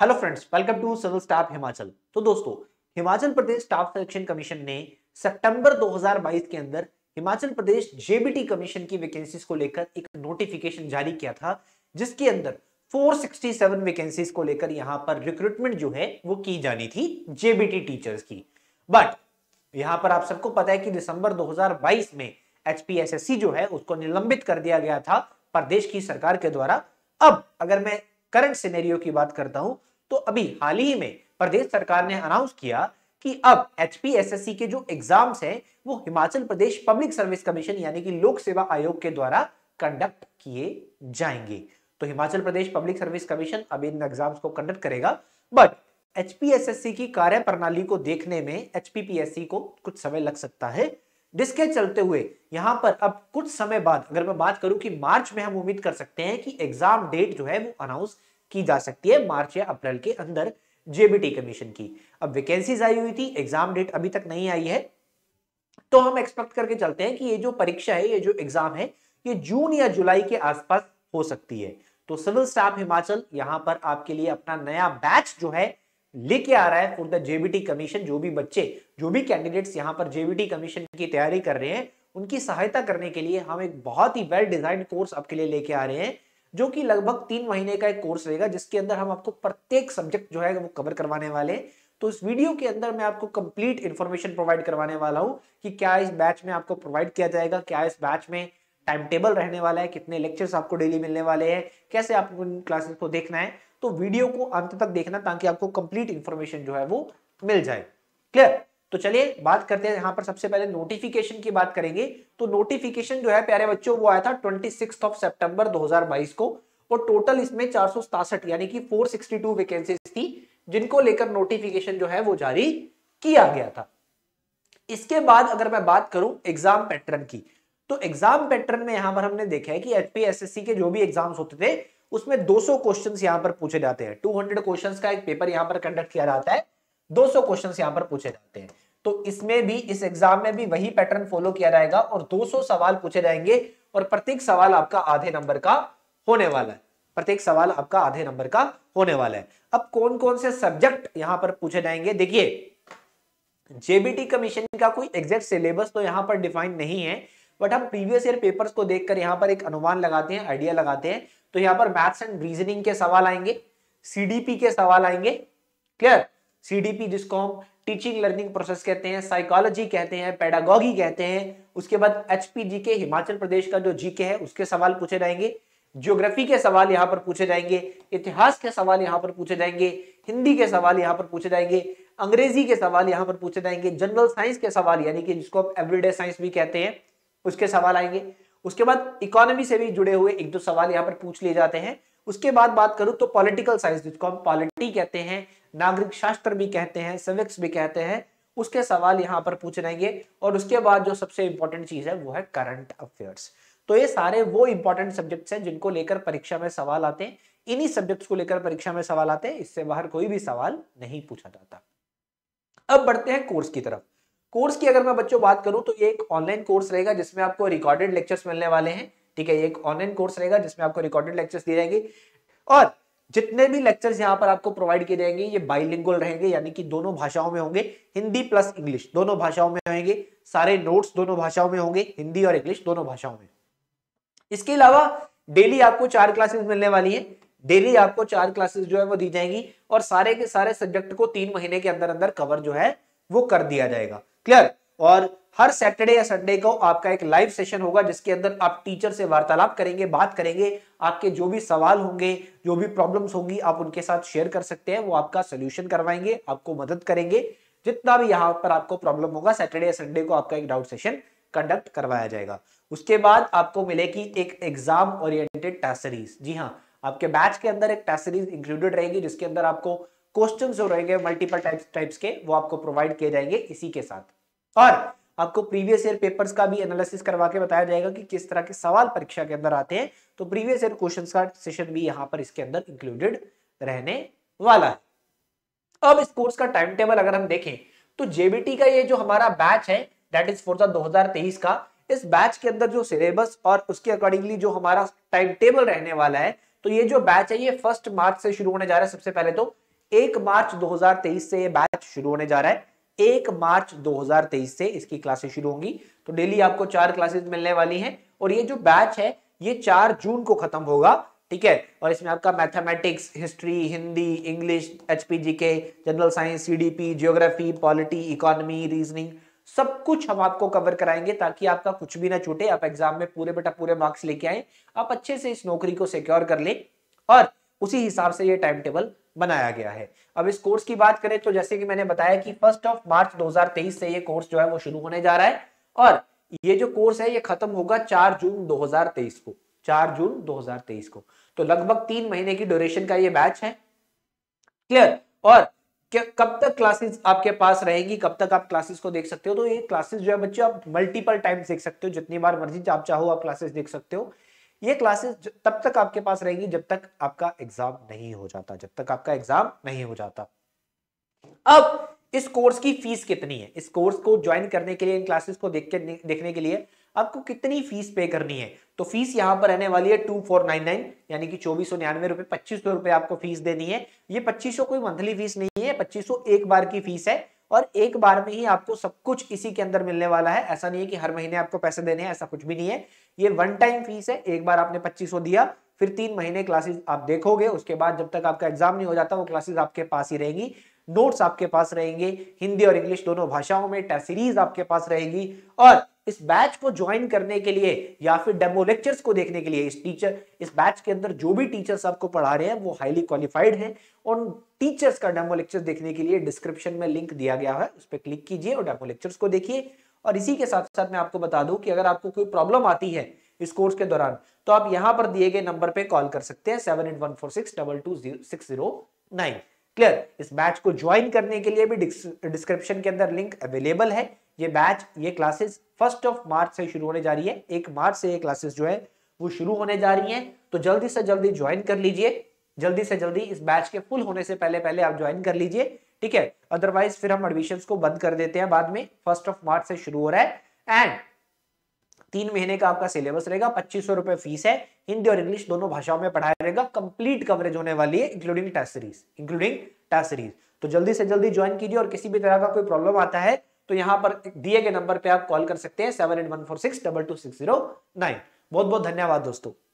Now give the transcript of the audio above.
hello friends welcome to civil staff Himachal तो दोस्तों Himachal Pradesh staff selection commission ने सितंबर 2022 के अंदर हिमाचल प्रदेश जेबीटी कमीशन की वैकेंसीज को लेकर एक नोटिफिकेशन जारी किया था जिसके अंदर 467 वैकेंसीज को लेकर यहां पर रिक्रूटमेंट जो है वो की जानी थी जेबीटी टीचर्स की बट यहां पर आप सबको पता है कि दिसंबर 2022 में एचपीएसएससी जो है उसको निलंबित कर दिया गया था प्रदेश की सरकार के द्वारा अब अगर मैं करंट सिनेरियो की बात करता हूं तो अभी हाल ही में प्रदेश सरकार ने अनाउंस किया कि अब एचपीएसएससी के जो एग्जाम्स हैं वो Himachal Pradesh public service commission यानी कि लोक सेवा आयोग के द्वारा कंडक्ट किए जाएंगे तो Himachal Pradesh public service commission अब इन एग्जाम्स को कंडक्ट करेगा बट एचपीएसएससी की कार्य प्रणाली को देखने में एचपीपीएससी को कुछ समय लग सकता है जिसके चलते हुए यहाँ पर अब कुछ समय बाद अगर मैं बात करूं कि मार्च में हम उम्मीद कर सकते हैं कि एग्जाम डेट जो है वो अनाउंस की जा सकती है मार्च या अप्रैल के अंदर जेबीटी कमीशन की अब वैकेंसीज आई हुई थी एग्जाम डेट अभी तक नहीं आई है तो हम एक्सपेक्ट करके चलते हैं कि ये जो परीक्षा है ये जो एग्जाम है ये जून या जुलाई के आसपास हो सकती है तो सिविल स्टाफ हिमाचल यहाँ पर आपके लिए अपना नया बैच जो है लेके आ रहा है फॉर द जेबीटी कमीशन जो भी बच्चे जो भी कैंडिडेट्स यहाँ पर जेबीटी कमीशन की तैयारी कर रहे हैं उनकी सहायता करने के लिए हम एक बहुत ही वेल डिजाइन कोर्स आपके लिए लेके आ रहे हैं जो कि लगभग तीन महीने का एक कोर्स रहेगा जिसके अंदर हम आपको प्रत्येक सब्जेक्ट जो है वो कवर करवाने वाले हैं तो इस वीडियो के अंदर मैं आपको कंप्लीट इन्फॉर्मेशन प्रोवाइड करवाने वाला हूँ कि क्या इस बैच में आपको प्रोवाइड किया जाएगा क्या इस बैच में टाइम टेबल रहने वाला है कितने लेक्चर्स आपको डेली मिलने वाले हैं कैसे आपको इन क्लासेस को देखना है तो वीडियो को अंत तक देखना ताकि आपको कंप्लीट इंफॉर्मेशन जो है वो मिल जाए क्लियर तो चलिए बात करते हैं यहां पर सबसे पहले नोटिफिकेशन की बात करेंगे तो नोटिफिकेशन जो है प्यारे बच्चों वो आया था ट्वेंटी सिक्स ऑफ सेप्टेम्बर दो को और टोटल इसमें चार यानी कि 462 वैकेंसीज थी जिनको लेकर नोटिफिकेशन जो है वो जारी किया गया था इसके बाद अगर मैं बात करूं एग्जाम पैटर्न की तो एग्जाम पैटर्न में यहां पर हमने देखा है कि एचपीएसएससी के जो भी एग्जाम्स होते थे उसमें 200 क्वेश्चन यहां पर पूछे जाते हैं 200 क्वेश्चन का एक पेपर यहां पर कंडक्ट किया जाता है 200 क्वेश्चन यहां पर पूछे जाते हैं तो इसमें भी इस एग्जाम में भी वही पैटर्न फॉलो किया जाएगा और 200 सवाल पूछे जाएंगे और प्रत्येक सवाल आपका आधे नंबर का होने वाला है प्रत्येक सवाल आपका आधे नंबर का होने वाला है अब कौन कौन से सब्जेक्ट यहां पर पूछे जाएंगे देखिए जेबीटी कमीशन का कोई एग्जैक्ट सिलेबस तो यहां पर डिफाइन नहीं है बट हम प्रीवियस ईयर पेपर्स को देखकर यहाँ पर एक अनुमान लगाते हैं आइडिया लगाते हैं तो यहाँ पर मैथ्स एंड रीजनिंग के सवाल आएंगे सीडीपी के सवाल आएंगे क्लियर सीडीपी जिसको हम टीचिंग लर्निंग प्रोसेस कहते हैं साइकोलॉजी कहते हैं पेडागॉगी कहते हैं उसके बाद एचपीजी के हिमाचल प्रदेश का जो जीके है उसके सवाल पूछे जाएंगे ज्योग्राफी के सवाल यहाँ पर पूछे जाएंगे इतिहास के सवाल यहाँ पर पूछे जाएंगे हिंदी के सवाल यहाँ पर पूछे जाएंगे अंग्रेजी के सवाल यहाँ पर पूछे जाएंगे जनरल साइंस के सवाल यानी कि जिसको आप एवरीडे साइंस भी कहते हैं उसके सवाल आएंगे उसके बाद इकोनॉमी से भी जुड़े हुए एक दो सवाल यहाँ पर पूछ लिए जाते हैं उसके बाद बात करूं तो पॉलिटिकल साइंस जिसको हम पॉलिटी कहते हैं नागरिक शास्त्र भी कहते हैं सिविक्स भी कहते हैं उसके सवाल यहाँ पर पूछ रहेंगे और उसके बाद जो सबसे इंपॉर्टेंट चीज है वो है करंट अफेयर्स तो ये सारे वो इंपॉर्टेंट सब्जेक्ट्स हैं जिनको लेकर परीक्षा में सवाल आते हैं इन्हीं सब्जेक्ट्स को लेकर परीक्षा में सवाल आते हैं इससे बाहर कोई भी सवाल नहीं पूछा जाता अब बढ़ते हैं कोर्स की तरफ कोर्स की अगर मैं बच्चों बात करूं तो ये एक ऑनलाइन कोर्स रहेगा जिसमें आपको रिकॉर्डेड लेक्चर्स मिलने वाले हैं ठीक है ये एक ऑनलाइन कोर्स रहेगा जिसमें आपको रिकॉर्डेड लेक्चर्स दिए जाएंगे और जितने भी लेक्चर्स यहाँ पर आपको प्रोवाइड किए जाएंगे ये बाइलिंगुअल रहेंगे यानी कि दोनों भाषाओं में होंगे हिंदी प्लस इंग्लिश दोनों भाषाओं में होंगे सारे नोट्स दोनों भाषाओं में होंगे हिंदी और इंग्लिश दोनों भाषाओं में इसके अलावा डेली आपको चार क्लासेस मिलने वाली है डेली आपको चार क्लासेस जो है वो दी जाएंगी और सारे के सारे सब्जेक्ट को तीन महीने के अंदर अंदर कवर जो है वो कर दिया जाएगा क्लियर और हर सैटरडे या संडे को आपका एक लाइव सेशन होगा जिसके अंदर आप टीचर से वार्तालाप करेंगे बात करेंगे आपके जो भी सवाल होंगे जो भी प्रॉब्लम्स होंगी आप उनके साथ शेयर कर सकते हैं वो आपका सोल्यूशन करवाएंगे आपको मदद करेंगे जितना भी यहाँ पर आपको प्रॉब्लम होगा सैटरडे या संडे को आपका एक डाउट सेशन कंडक्ट करवाया जाएगा उसके बाद आपको मिलेगी एक एग्जाम ओरिएंटेड टेस्ट सीरीज जी हाँ आपके बैच के अंदर एक टेस्ट सीरीज इंक्लूडेड रहेगी जिसके अंदर आपको क्वेश्चन जो रहेंगे मल्टीपल टाइप टाइप्स के वो आपको प्रोवाइड किए जाएंगे इसी के साथ और आपको प्रीवियस ईयर पेपर्स का भी एनालिसिस करवा के बताया जाएगा कि किस तरह के सवाल परीक्षा के अंदर आते हैं तो प्रीवियस ईयर क्वेश्चंस का सेशन भी यहाँ पर इसके अंदर इंक्लूडेड रहने वाला है अब इस कोर्स का टाइम टेबल अगर हम देखें तो जेबीटी का ये जो हमारा बैच है दैट इज फोर्सा 2023 का इस बैच के अंदर जो सिलेबस और उसके अकॉर्डिंगली जो हमारा टाइम टेबल रहने वाला है तो ये जो बैच है ये फर्स्ट मार्च से शुरू होने जा रहा है सबसे पहले तो एक मार्च 2023 से ये बैच शुरू होने जा रहा है एक मार्च 2023 से इसकी क्लासेस शुरू होंगी तो डेली आपको चार क्लासेस मिलने वाली हैं और ये जो बैच है ये चार जून को खत्म होगा ठीक है और इसमें आपका mathematics history Hindi English H K general science सी जियोग्राफी पॉलिटी इकोनॉमी रीजनिंग सब कुछ हम आपको कवर कराएंगे ताकि आपका कुछ भी ना छूटे आप एग्जाम में पूरे बेटा पूरे मार्क्स लेके आए आप अच्छे से इस नौकरी को सिक्योर कर ले और उसी हिसाब से ये टाइम टेबल बनाया गया है अब इस कोर्स की बात करें तो जैसे कि मैंने बताया कि फर्स्ट ऑफ मार्च 2023 से ये कोर्स जो है वो शुरू होने जा रहा है और ये जो कोर्स है ये खत्म होगा 4 जून 2023 को 4 जून 2023 को तो लगभग तीन महीने की ड्यूरेशन का ये बैच है क्लियर और कब तक क्लासेस आपके पास रहेगी कब तक आप क्लासेस को देख सकते हो तो ये क्लासेस जो है बच्चे आप मल्टीपल टाइम देख सकते हो जितनी बार मर्जी आप चाहो आप क्लासेस देख सकते हो ये क्लासेस तब तक आपके पास रहेगी जब तक आपका एग्जाम नहीं हो जाता जब तक आपका एग्जाम नहीं हो जाता अब इस कोर्स की फीस कितनी है इस कोर्स को ज्वाइन करने के लिए इन क्लासेस को देख के देखने के लिए आपको कितनी फीस पे करनी है तो फीस यहाँ पर रहने वाली है टू फोर नाइन नाइन यानी कि चौबीस सौ निन्यानवे रुपए पच्चीस सौ रुपए आपको फीस देनी है ये पच्चीस सौ कोई मंथली फीस नहीं है पच्चीस सौ एक बार की फीस है और एक बार में ही आपको सब कुछ इसी के अंदर मिलने वाला है ऐसा नहीं है कि हर महीने आपको पैसे देने हैं ऐसा कुछ भी नहीं है ये वन टाइम फीस है एक बार आपने 2500 दिया फिर तीन महीने क्लासेस आप देखोगे उसके बाद जब तक आपका एग्जाम नहीं हो जाता वो क्लासेस आपके पास ही रहेंगी नोट्स आपके पास रहेंगे हिंदी और इंग्लिश दोनों भाषाओं में टेस्ट सीरीज आपके पास रहेगी और इस बैच को ज्वाइन करने के लिए या फिर डेमो लेक्चर्स को देखने के लिए इस टीचर इस बैच के अंदर जो भी टीचर्स आपको पढ़ा रहे हैं वो हाईली क्वालिफाइड हैं उन टीचर्स का डेमो लेक्चर्स देखने के लिए डिस्क्रिप्शन में लिंक दिया गया है उस पर क्लिक कीजिए और डेमो लेक्चर्स को देखिए और इसी के साथ साथ मैं आपको बता दूं कि अगर आपको कोई प्रॉब्लम आती है इस कोर्स के दौरान तो आप यहां पर दिए गए नंबर पे कॉल कर सकते हैं seven eight one four six double two six zero nine clear इस बैच को ज्वाइन करने के लिए भी डिस्क्रिप्शन के अंदर लिंक अवेलेबल है ये बैच ये क्लासेस फर्स्ट ऑफ मार्च से शुरू होने जा रही है एक मार्च से ये क्लासेस जो है वो शुरू होने जा रही है तो जल्दी से जल्दी ज्वाइन कर लीजिए जल्दी से जल्दी इस बैच के फुल होने से पहले पहले आप ज्वाइन कर लीजिए ठीक है अदरवाइज फिर हम एडमिशन को बंद कर देते हैं बाद में फर्स्ट ऑफ मार्च से शुरू हो रहा है एंड तीन महीने का आपका सिलेबस रहेगा पच्चीस रुपए फीस है हिंदी और इंग्लिश दोनों भाषाओं में पढ़ाया रहेगा कंप्लीट कवरेज होने वाली है including test series including test series तो जल्दी से जल्दी ज्वाइन कीजिए और किसी भी तरह का कोई प्रॉब्लम आता है तो यहाँ पर दिए गए नंबर पे आप कॉल कर सकते हैं seven eight one four six double two six zero nine बहुत बहुत धन्यवाद दोस्तों